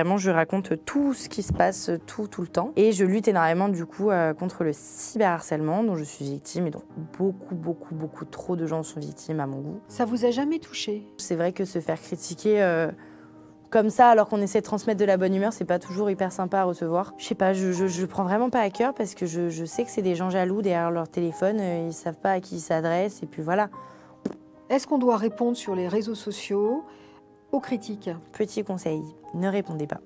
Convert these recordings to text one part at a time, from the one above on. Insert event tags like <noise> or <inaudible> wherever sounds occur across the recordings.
Vraiment, je raconte tout ce qui se passe tout, tout le temps. Et je lutte énormément, du coup, euh, contre le cyberharcèlement dont je suis victime et dont beaucoup, beaucoup, beaucoup trop de gens sont victimes à mon goût. Ça vous a jamais touché C'est vrai que se faire critiquer. Euh, comme ça, alors qu'on essaie de transmettre de la bonne humeur, c'est pas toujours hyper sympa à recevoir. Je sais pas, je, je, prends vraiment pas à cœur parce que je, je sais que c'est des gens jaloux derrière leur téléphone, euh, ils savent pas à qui ils s'adressent et puis voilà. Est-ce qu'on doit répondre sur les réseaux sociaux aux critiques Petit conseil, ne répondez pas.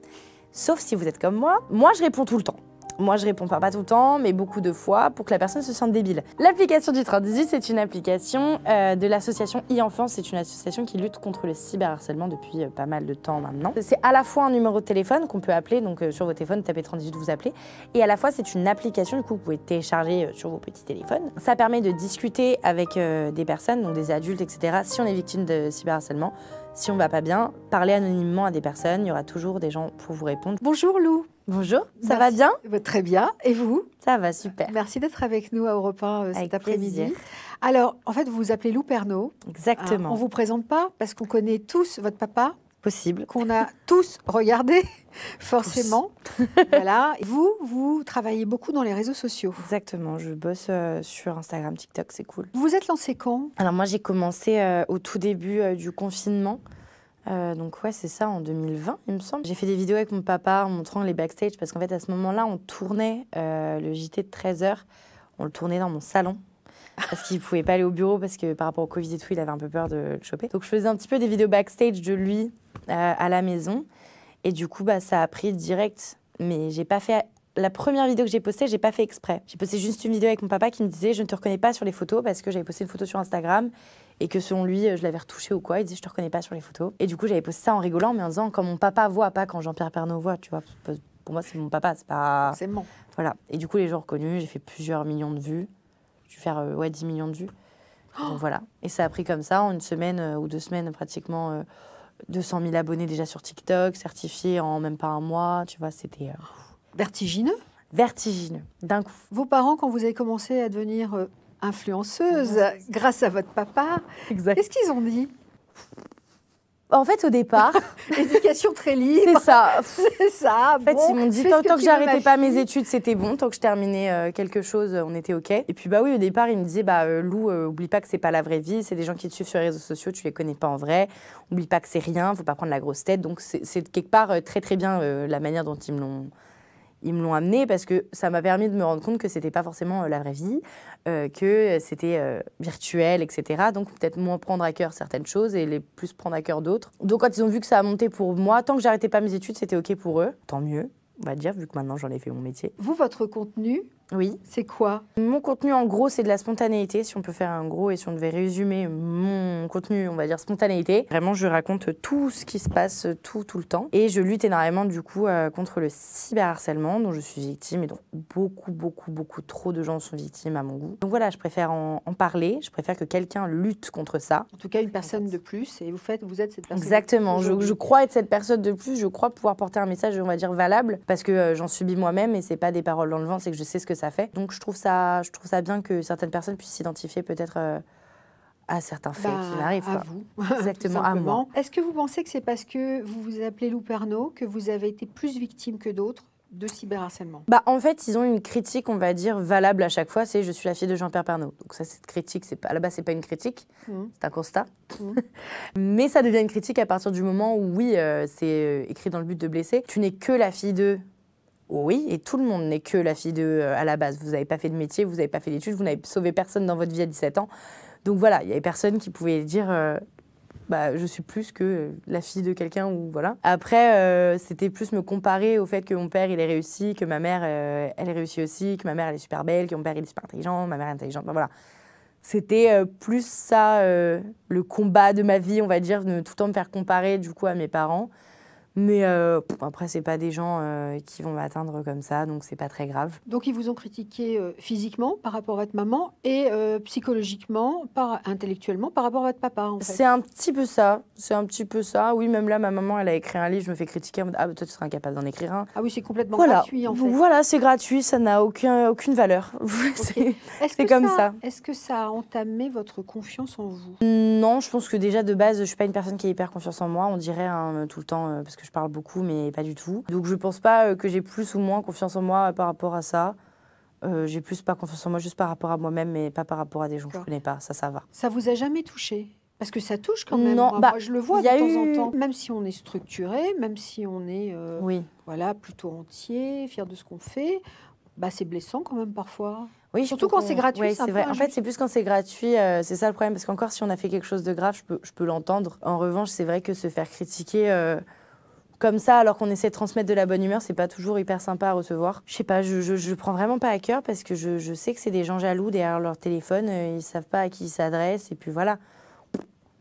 Sauf si vous êtes comme moi. Moi, je réponds tout le temps. Moi, je réponds pas, pas tout le temps, mais beaucoup de fois pour que la personne se sente débile. L'application du 318, c'est une application euh, de l'association e-enfance. C'est une association qui lutte contre le cyberharcèlement depuis euh, pas mal de temps maintenant. C'est à la fois un numéro de téléphone qu'on peut appeler, donc euh, sur vos téléphones, tapez 38, vous appelez, et à la fois c'est une application, du coup, vous pouvez télécharger sur vos petits téléphones. Ça permet de discuter avec des personnes, donc des adultes, etc., si on est victime de cyberharcèlement si on va pas bien, parlez anonymement à des personnes, il y aura toujours des gens pour vous répondre. Bonjour Lou. Bonjour, ça va bien bah, Très bien, et vous Ça va super. Merci d'être avec nous à Europe euh, cet après-midi. Alors, en fait, vous vous appelez Lou Pernaud. Exactement. Euh, on ne vous présente pas parce qu'on connaît tous votre papa, Possible. Qu'on a tous regardé, <laughs> forcément. <laughs> voilà. Vous, vous travaillez beaucoup dans les réseaux sociaux. Exactement. Je bosse euh, sur Instagram, TikTok, c'est cool. Vous vous êtes lancé quand Alors moi, j'ai commencé euh, au tout début euh, du confinement. donc ouais, c'est ça, en 2020, il me semble. J'ai fait des vidéos avec mon papa en montrant les backstage parce qu'en fait, à ce moment-là, on tournait le JT de 13h. On le tournait dans mon salon parce qu'il pouvait pas aller au bureau parce que par rapport au Covid et tout, il avait un peu peur de le choper. Donc je faisais un petit peu des vidéos backstage de lui euh, à la maison. Et du coup, bah, ça a pris direct. Mais j'ai pas fait. La première vidéo que j'ai postée, j'ai pas fait exprès. J'ai posté juste une vidéo avec mon papa qui me disait Je ne te reconnais pas sur les photos parce que j'avais posté une photo sur Instagram et que selon lui, je l'avais retouché ou quoi. Il disait Je te reconnais pas sur les photos. Et du coup, j'avais posté ça en rigolant, mais en disant Quand mon papa voit, pas quand Jean-Pierre Pernaud voit, tu vois. Pour moi, c'est mon papa, c'est pas. C'est bon. Voilà. Et du coup, les gens reconnus, j'ai fait plusieurs millions de vues faire euh, ouais, 10 millions de vues. Oh voilà. Et ça a pris comme ça, en une semaine euh, ou deux semaines, pratiquement 200 euh, 000 abonnés déjà sur TikTok, certifiés en même pas un mois. Tu vois, c'était. Vertigineux Vertigineux, d'un coup. Vos parents, quand vous avez commencé à devenir influenceuse, grâce à votre papa, qu'est-ce qu'ils ont dit en fait, au départ. <laughs> Éducation très libre. C'est ça. <laughs> c'est ça. En fait, ils m'ont dit tant, que, j'arrêtais pas mes études, c'était bon. Tant que je terminais euh, quelque chose, euh, on était OK. Et puis, bah oui, au départ, ils me disaient bah, euh, Lou, oublie pas que c'est pas la vraie vie. C'est des gens qui te suivent sur les réseaux sociaux, tu les connais pas en vrai. Oublie pas que c'est rien, faut pas prendre la grosse tête. Donc, c'est quelque part très, très bien la manière dont ils me l'ont ils me l'ont amené parce que ça m'a permis de me rendre compte que c'était pas forcément euh, la vraie vie, euh, que c'était euh, virtuel, etc. Donc peut-être moins prendre à cœur certaines choses et les plus prendre à cœur d'autres. Donc quand ils ont vu que ça a monté pour moi, tant que j'arrêtais pas mes études, c'était ok pour eux. Tant mieux, on va dire, vu que maintenant j'en ai fait mon métier. Vous, votre contenu, oui. C'est quoi Mon contenu, en gros, c'est de la spontanéité. Si on peut faire un gros et si on devait résumer mon contenu, on va dire spontanéité. Vraiment, je raconte tout ce qui se passe tout, tout le temps. Et je lutte énormément, du coup, euh, contre le cyberharcèlement dont je suis victime et dont beaucoup, beaucoup, beaucoup trop de gens sont victimes à mon goût. Donc voilà, je préfère en, parler. Je préfère que quelqu'un lutte contre ça. En tout cas, une personne de plus. Et vous, faites, vous êtes cette personne. Exactement. Je, crois être cette personne de plus. Je crois pouvoir porter un message, on va dire, valable parce que euh, j'en subis moi-même et c'est pas des paroles dans le vent, c'est que je sais ce que ça fait. Donc je trouve ça, je trouve ça bien que certaines personnes puissent s'identifier peut-être euh, à certains faits qui bah, m'arrivent. À vous. <laughs> Exactement, à moi. Est-ce que vous pensez que c'est parce que vous vous appelez Louperno que vous avez été plus victime que d'autres de cyberharcèlement bah, En fait, ils ont une critique, on va dire, valable à chaque fois, c'est je suis la fille de Jean-Pierre Pernaud. Donc ça, cette critique, c'est pas, à la base, c'est pas une critique, mmh. c'est un constat. Mmh. <laughs> Mais ça devient une critique à partir du moment où, oui, euh, c'est euh, écrit dans le but de blesser. Tu n'es que la fille de oui, et tout le monde n'est que la fille de euh, à la base. Vous n'avez pas fait de métier, vous n'avez pas fait d'études, vous n'avez sauvé personne dans votre vie à 17 ans. Donc voilà, il y avait personne qui pouvait dire euh, bah, je suis plus que la fille de quelqu'un ou voilà. Après, euh, c'était plus me comparer au fait que mon père il est réussi, que ma mère elle est réussie aussi, que ma mère elle est super belle, que mon père il est super intelligent, ma mère est intelligente. voilà. C'était plus ça le combat de ma vie, on va dire, de tout le temps me faire comparer du coup à mes parents. Mais euh, après, c'est pas des gens euh, qui vont m'atteindre comme ça, donc c'est pas très grave. Donc ils vous ont critiqué euh, physiquement par rapport à votre maman et psychologiquement, par, intellectuellement par rapport à votre papa. En fait. C'est un petit peu ça. C'est un petit peu ça. Oui, même là, ma maman, elle a écrit un livre, je me fais critiquer en mode ah bah, toi tu serais incapable d'en écrire un. Ah oui, c'est complètement voilà. gratuit en fait. Voilà, c'est gratuit, ça n'a aucun, aucune valeur. <laughs> c'est comme ça. Est-ce que ça a entamé votre confiance en vous Non, je pense que déjà de base, je suis pas une personne qui a hyper confiance en moi. On dirait hein, tout le temps parce que je parle beaucoup, mais pas du tout. Donc je pense pas euh, que j'ai plus ou moins confiance en moi euh, par rapport à ça. Euh, j'ai plus pas confiance en moi juste par rapport à moi-même, mais pas par rapport à des gens que je connais pas. Ça, ça va. Ça vous a jamais touché parce que ça touche quand même. Non, bah, je le vois de temps en temps. Même si on est structuré, même si on est oui. voilà, plutôt entier, fier de ce qu'on fait, bah, c'est blessant quand même parfois. Oui, Surtout quand c'est gratuit. c'est vrai. En fait, c'est plus quand c'est gratuit, c'est ça le problème. Parce qu'encore, si on a fait quelque chose de grave, je peux, je peux l'entendre. En revanche, c'est vrai que se faire critiquer comme ça alors qu'on essaie de transmettre de la bonne humeur, c'est pas toujours hyper sympa à recevoir. Je sais pas, je, je, prends vraiment pas à cœur parce que je, sais que c'est des gens jaloux derrière leur téléphone, euh, ils savent pas à qui ils s'adressent et puis voilà.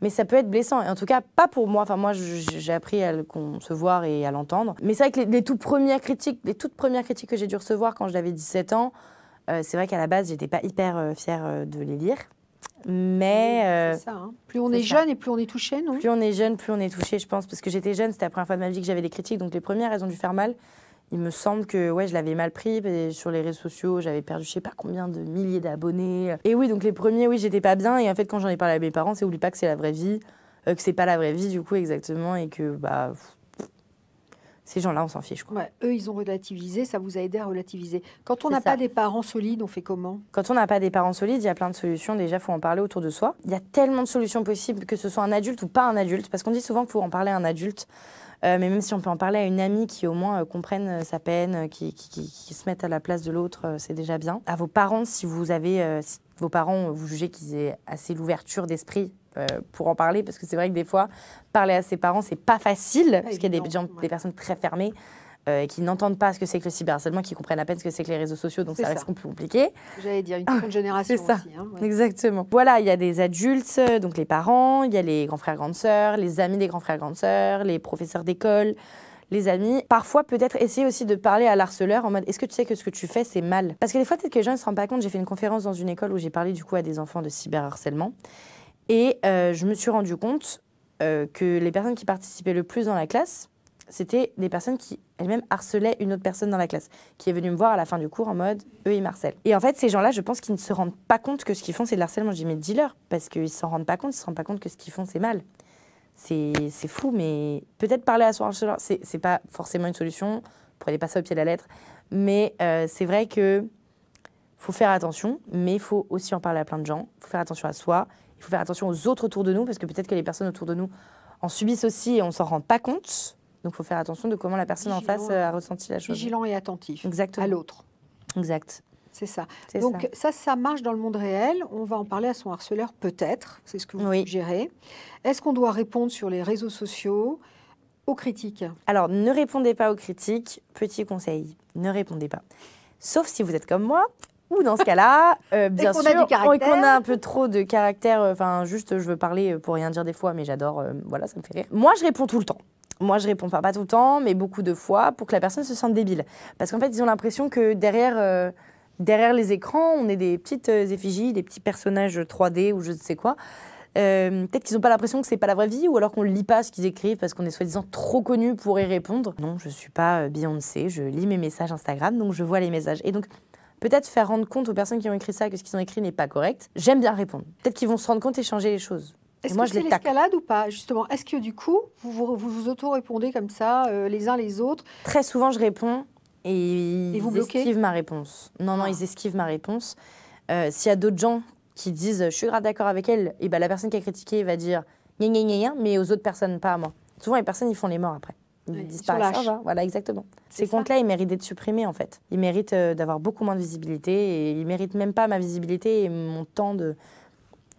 Mais ça peut être blessant, et en tout cas pas pour moi. Enfin moi j'ai appris à le concevoir et à l'entendre. Mais c'est vrai que les, toutes premières critiques, les toutes premières critiques que j'ai dû recevoir quand j'avais 17 ans, euh, c'est vrai qu'à la base j'étais pas hyper euh, fière de les lire. Mais. Euh, hein. Plus on est, jeune et plus on est touché, non Plus on est jeune, plus on est touché, je pense. Parce que j'étais jeune, c'était la première fois de ma vie que j'avais des critiques. Donc les premières, raisons du faire mal. Il me semble que ouais, je l'avais mal pris. sur les réseaux sociaux, j'avais perdu je sais pas combien de milliers d'abonnés. Et oui, donc les premiers, oui, j'étais pas bien. Et en fait, quand j'en ai parlé à mes parents, c'est oublie pas que c'est la vraie vie, euh, que c'est pas la vraie vie du coup exactement, et que bah ces gens-là, on s'en fiche. Quoi. eux, ils ont relativisé, ça vous a aidé à relativiser. Quand on n'a pas des parents solides, on fait comment Quand on n'a pas des parents solides, il y a plein de solutions. Déjà, faut en parler autour de soi. Il y a tellement de solutions possibles, que ce soit un adulte ou pas un adulte, parce qu'on dit souvent qu'il faut en parler à un adulte, euh, mais même si on peut en parler à une amie qui au moins euh, comprenne euh, sa peine, qui, se mette à la place de l'autre, c'est déjà bien. À vos parents, si vous avez, vos parents vous jugez qu'ils aient assez l'ouverture d'esprit euh, pour en parler, parce que c'est vrai que des fois, parler à ses parents, c'est pas facile, parce qu'il y a des, gens, des personnes très fermées. Euh, qui n'entendent pas ce que c'est que le cyberharcèlement, qui comprennent à peine ce que c'est que les réseaux sociaux, donc ça, reste plus compliqué. J'allais dire une génération <laughs> aussi. Hein, Exactement. Voilà, il y a des adultes, euh, donc les parents, il y a les grands frères grandes sœurs, les amis des grands frères grandes sœurs, les professeurs d'école, les amis. Parfois, peut-être essayer aussi de parler à l'harceleur en mode est-ce que tu sais que ce que tu fais, c'est mal Parce que des fois, peut-être que les gens ne se rendent pas compte. J'ai fait une conférence dans une école où j'ai parlé du coup à des enfants de cyberharcèlement. Et euh, je me suis rendu compte euh, que les personnes qui participaient le plus dans la classe, c'était des personnes qui elles-mêmes harcelaient une autre personne dans la classe, qui est venue me voir à la fin du cours en mode eux ils Marcel. Et en fait, ces gens-là, je pense qu'ils ne se rendent pas compte que ce qu'ils font c'est de l'harcèlement. Je dis mais dis parce qu'ils s'en rendent pas compte, ils se rendent pas compte que ce qu'ils font c'est mal. C'est fou, mais peut-être parler à soi, harceleur, n'est pas forcément une solution pour aller passer au pied de la lettre, mais euh, c'est vrai que faut faire attention, mais il faut aussi en parler à plein de gens, faut faire attention à soi, il faut faire attention aux autres autour de nous, parce que peut-être que les personnes autour de nous en subissent aussi et on s'en rend pas compte. Donc, il faut faire attention de comment la personne en face euh, a ressenti la chose. Vigilant et attentif Exactement. à l'autre. Exact. C'est ça. Donc ça. ça. marche dans le monde réel. On va en parler à son harceleur peut-être. C'est ce que vous suggérez. Est-ce qu'on doit répondre sur les réseaux sociaux aux critiques Alors ne répondez pas aux critiques. Petit conseil, ne répondez pas. Sauf si vous êtes comme moi ou dans ce cas-là, euh, <laughs> bien et qu'on a, un peu trop de caractère, euh, enfin juste je veux parler euh, pour rien dire des fois, mais j'adore, euh, voilà, ça me fait rire. Moi, je réponds tout le temps. Moi, je réponds pas, pas tout le temps, mais beaucoup de fois pour que la personne se sente débile. Parce qu'en fait, ils ont l'impression que derrière, derrière les écrans, on est des petites effigies, des petits personnages 3D ou je ne sais quoi. peut-être qu'ils n'ont pas l'impression que c'est pas la vraie vie ou alors qu'on ne lit pas ce qu'ils écrivent parce qu'on est soi-disant trop connu pour y répondre. Non, je suis pas Beyoncé, je lis mes messages Instagram, donc je vois les messages. Et donc, peut-être faire rendre compte aux personnes qui ont écrit ça que ce qu'ils ont écrit n'est pas correct. J'aime bien répondre. Peut-être qu'ils vont se rendre compte et changer les choses. Est-ce que c'est l'escalade ou pas Justement, est-ce que du coup, vous vous, auto-répondez comme ça, euh, les uns les autres Très souvent, je réponds et, ils esquivent ma réponse. Non, non, ah. ils esquivent ma réponse. Euh, s'il y a d'autres gens qui disent « je suis grave d'accord avec elle », et ben, la personne qui a critiqué va dire « gna gna gna mais aux autres personnes, pas à moi. Souvent, les personnes, ils font les morts après ils disparaissent. voilà, exactement. Ces comptes-là, ils méritent d'être supprimés, en fait. Ils méritent euh, d'avoir beaucoup moins de visibilité et ils méritent même pas ma visibilité et mon temps de,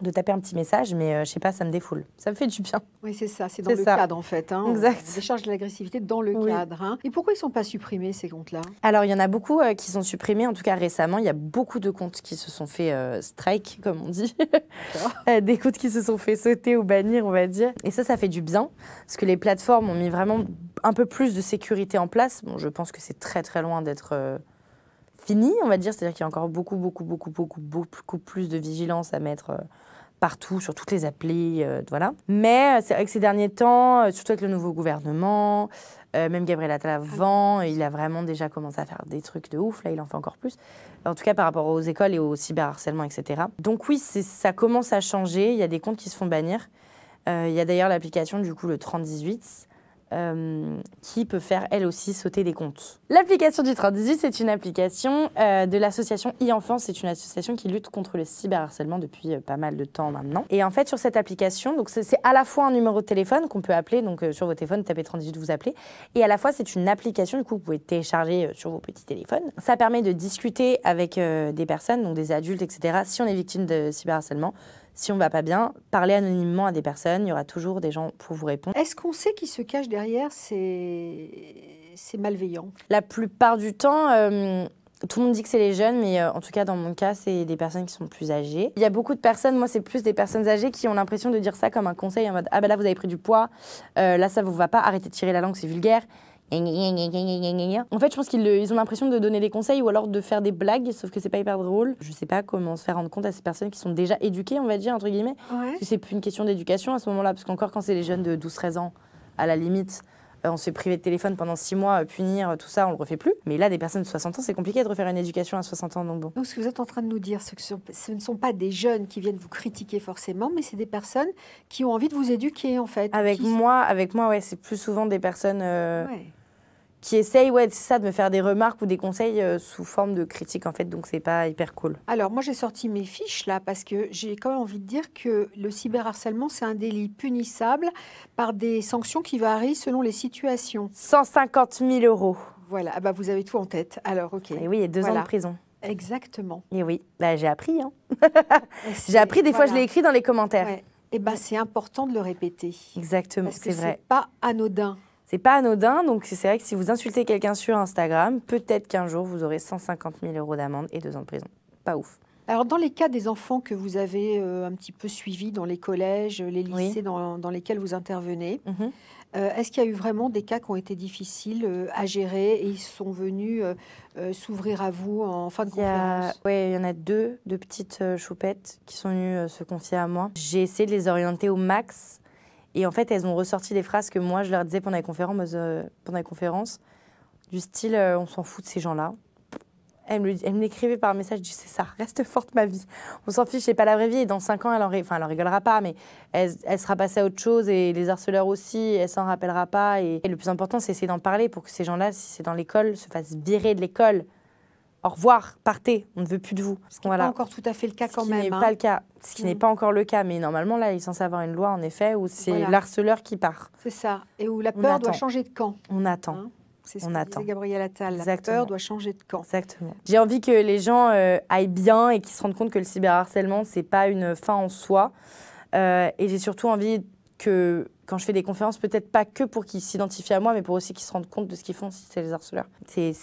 de taper un petit message, mais euh, je sais pas, ça me défoule. Ça me fait du bien. Oui, c'est ça, c'est dans le cadre en fait. Hein. Exact. On décharge de l'agressivité dans le cadre. Hein. Et pourquoi ils sont pas supprimés ces comptes-là Alors, il y en a beaucoup euh, qui sont supprimés, en tout cas récemment. Il y a beaucoup de comptes qui se sont fait strike, comme on dit. <laughs> Des comptes qui se sont fait sauter ou bannir, on va dire. Et ça, ça fait du bien, parce que les plateformes ont mis vraiment un peu plus de sécurité en place. Bon, je pense que c'est très très loin d'être euh, fini, on va dire. C'est-à-dire qu'il y a encore beaucoup, beaucoup, beaucoup, beaucoup, beaucoup plus de vigilance à mettre euh, partout, sur toutes les applis, euh, voilà. Mais c'est vrai que ces derniers temps, surtout avec le nouveau gouvernement, même Gabriel Attal ah. avant, il a vraiment déjà commencé à faire des trucs de ouf. Là, il en fait encore plus. En tout cas, par rapport aux écoles et au cyberharcèlement, etc. Donc oui, ça commence à changer. Il y a des comptes qui se font bannir. il y a d'ailleurs l'application, du coup, le 3018 euh, qui peut faire elle aussi sauter des comptes. L'application du 38, c'est une application euh, de l'association e-enfance. C'est une association qui lutte contre le cyberharcèlement depuis euh, pas mal de temps maintenant. Et en fait, sur cette application, donc c'est à la fois un numéro de téléphone qu'on peut appeler, donc sur vos téléphones, tapez 38, vous appelez, et à la fois c'est une application, du coup, vous pouvez télécharger sur vos petits téléphones. Ça permet de discuter avec des personnes, donc des adultes, etc., si on est victime de cyberharcèlement si on va pas bien, parlez anonymement à des personnes, il y aura toujours des gens pour vous répondre. Est-ce qu'on sait qui se cache derrière ces, malveillants La plupart du temps, euh, tout le monde dit que c'est les jeunes, mais euh, en tout cas dans mon cas, c'est des personnes qui sont plus âgées. Il y a beaucoup de personnes, moi c'est plus des personnes âgées qui ont l'impression de dire ça comme un conseil en mode ah ben là vous avez pris du poids, euh, là ça vous va pas, arrêtez de tirer la langue, c'est vulgaire. En fait, je pense qu'ils ont l'impression de donner des conseils ou alors de faire des blagues, sauf que c'est pas hyper drôle. Je sais pas comment se faire rendre compte à ces personnes qui sont déjà éduquées, on va dire, entre guillemets. C'est plus une question d'éducation à ce moment-là, parce qu'encore quand c'est les jeunes de 12-13 ans, à la limite, euh, on s'est privé de téléphone pendant six mois, euh, punir, euh, tout ça, on le refait plus. Mais là, des personnes de 60 ans, c'est compliqué de refaire une éducation à 60 ans. Donc, bon. ce que vous êtes en train de nous dire, ce, ne sont pas des jeunes qui viennent vous critiquer forcément, mais c'est des personnes qui ont envie de vous éduquer en fait. Avec moi, avec moi, ouais, c'est plus souvent des personnes qui essayent, ouais, ça, de me faire des remarques ou des conseils euh, sous forme de critiques. en fait. Donc, c'est pas hyper cool. Alors, moi, j'ai sorti mes fiches, là, parce que j'ai quand même envie de dire que le cyberharcèlement, c'est un délit punissable par des sanctions qui varient selon les situations. 150 000 euros. Voilà, ah bah vous avez tout en tête. Alors, ok. Et oui, a deux ans de prison. Exactement. Et oui, bah, j'ai appris. Hein. <laughs> j'ai appris, des fois, je l'ai écrit dans les commentaires. Et Eh c'est important de le répéter. Exactement, c'est vrai. C'est pas anodin. C'est pas anodin, donc c'est vrai que si vous insultez quelqu'un sur Instagram, peut-être qu'un jour vous aurez 150 000 euros d'amende et deux ans de prison. Pas ouf. Alors, dans les cas des enfants que vous avez euh, un petit peu suivis dans les collèges, les lycées dans, lesquels vous intervenez, mhm. euh, est-ce qu'il y a eu vraiment des cas qui ont été difficiles euh, à gérer et ils sont venus s'ouvrir à vous en fin de conférence Oui, il y en a deux, deux petites choupettes qui sont venues se confier à moi. J'ai essayé de les orienter au max et en fait, elles ont ressorti des phrases que moi, je leur disais pendant les conférences, euh, pendant les conférences du style euh, on s'en fout de ces gens-là ». Elle me l'écrivait par un message, je dis c'est ça, reste forte ma vie. On s'en fiche, c'est pas la vraie vie. Et dans cinq ans, elle en, enfin, elle rigolera pas, mais elle, sera passée à autre chose et les harceleurs aussi, elle s'en rappellera pas. Et, le plus important, c'est d'en parler pour que ces gens-là, si c'est dans l'école, se fassent virer de l'école au revoir, partez, on ne veut plus de vous. Ce qui n'est pas encore tout à fait le cas quand même. Ce n'est hein. pas le cas, ce mm. n'est pas encore le cas, mais normalement là, il est censé avoir une loi en effet où c'est l'harceleur qui part. C'est ça, et où la peur doit changer de camp. On attend. Hein, c'est ce on Gabriel Attal. La peur doit changer de camp. Exactement. J'ai envie que les gens euh, aillent bien et qu'ils se rendent compte que le cyberharcèlement, n'est pas une fin en soi. Euh, et j'ai surtout envie que quand je fais des conférences, peut-être pas que pour qu'ils s'identifient à moi, mais pour aussi qu'ils se rendent compte de ce qu'ils font si c'est les harceleurs. C'est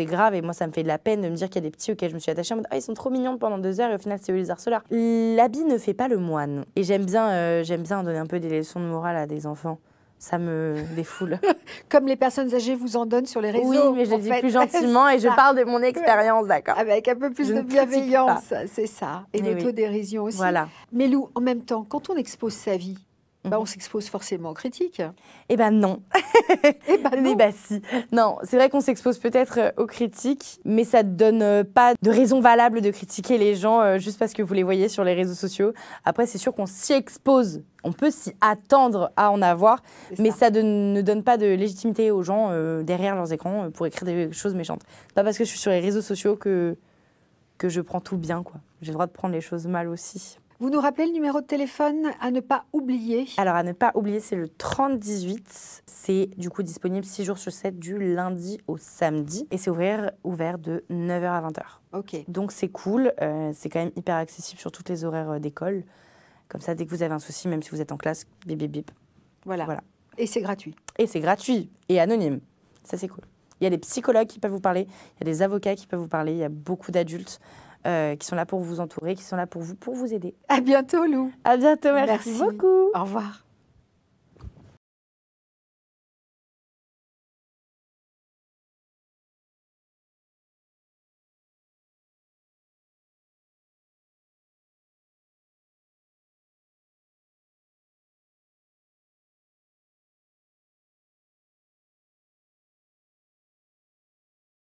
grave et moi, ça me fait de la peine de me dire qu'il y a des petits auxquels je me suis attachée en mode Ah, ils sont trop mignons pendant deux heures et au final, c'est eux les harceleurs. L'habit ne fait pas le moine. Et j'aime bien, euh, j'aime bien donner un peu des leçons de morale à des enfants. Ça me défoule. <laughs> Comme les personnes âgées vous en donnent sur les réseaux. Oui, mais je le dis plus gentiment et je <laughs> parle de mon expérience, d'accord. Avec un peu plus de bienveillance, c'est ça. Et taux d'érision aussi. Voilà. Mais Lou, en même temps, quand on expose sa vie, bah, on s'expose forcément aux critiques. Eh ben non. <laughs> eh ben non. Eh ben si. Non, c'est vrai qu'on s'expose peut-être euh, aux critiques, mais ça ne donne euh, pas de raison valable de critiquer les gens euh, juste parce que vous les voyez sur les réseaux sociaux. Après, c'est sûr qu'on s'y expose on peut s'y attendre à en avoir, mais ça, ne donne pas de légitimité aux gens derrière leurs écrans pour écrire des choses méchantes. Pas parce que je suis sur les réseaux sociaux que, que je prends tout bien, J'ai le droit de prendre les choses mal aussi. Vous nous rappelez le numéro de téléphone à ne pas oublier Alors à ne pas oublier, c'est le 3018. C'est du coup disponible 6 jours sur 7 du lundi au samedi. Et c'est ouvert, ouvert de 9h à 20h. Ok. Donc c'est cool, euh, c'est quand même hyper accessible sur toutes les horaires euh, d'école. Comme ça, dès que vous avez un souci, même si vous êtes en classe, bip bip bip. Voilà. voilà. Et c'est gratuit. Et c'est gratuit et anonyme. Ça c'est cool. Il y a des psychologues qui peuvent vous parler, il y a des avocats qui peuvent vous parler, il y a beaucoup d'adultes. Euh, qui sont là pour vous entourer, qui sont là pour vous, pour vous aider. À bientôt, Lou. À bientôt, merci, merci. beaucoup. Au revoir.